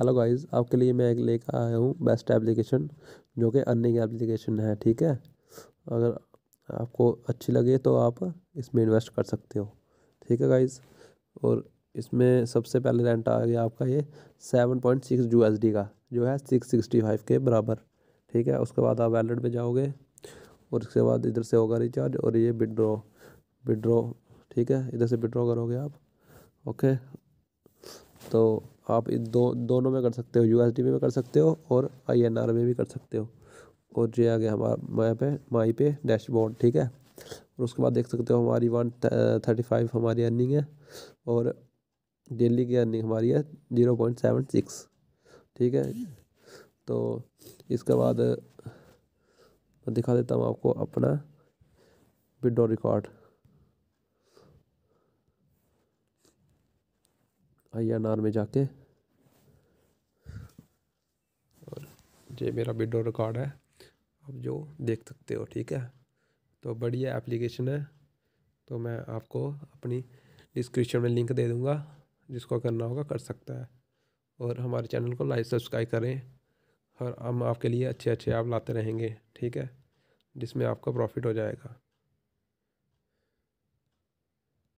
hello guys आपके लिए मैं एक लेकर आया हूँ बेस्ट एप्लीकेशन जो कि अर्निंग एप्लीकेशन है ठीक है अगर आपको अच्छी लगे तो आप इसमें इन्वेस्ट कर सकते हो ठीक है गाइस और इसमें सबसे पहले रेंट आ गया आपका ये seven point six U S D का जो है सिक्स सिक्सटी फाइव के बराबर ठीक है उसके बाद आप वैलेट पर जाओगे और उसके बाद इधर से होगा रिचार्ज और ये विड्रॉ विड्रॉ ठीक है इधर से विड्रॉ करोगे आप ओके तो आप इन दो दोनों में कर सकते हो यू में कर सकते हो और आई में भी कर सकते हो और जो आ गया हमारा माई पे माई पे डैशबोर्ड ठीक है और उसके बाद देख सकते हो हमारी वन थर्टी फाइव हमारी अर्निंग है और डेली की अर्निंग हमारी है जीरो पॉइंट सेवन सिक्स ठीक है तो इसके बाद मैं दिखा देता हूँ आपको अपना विडो रिकॉर्ड आई एन आर में जाके ये मेरा वीडियो रिकॉर्ड है आप जो देख सकते हो ठीक है तो बढ़िया एप्लीकेशन है तो मैं आपको अपनी डिस्क्रिप्शन में लिंक दे दूँगा जिसको करना होगा कर सकता है और हमारे चैनल को लाइक सब्सक्राइब करें और हम आपके लिए अच्छे अच्छे ऐप लाते रहेंगे ठीक है जिसमें आपका प्रॉफिट हो जाएगा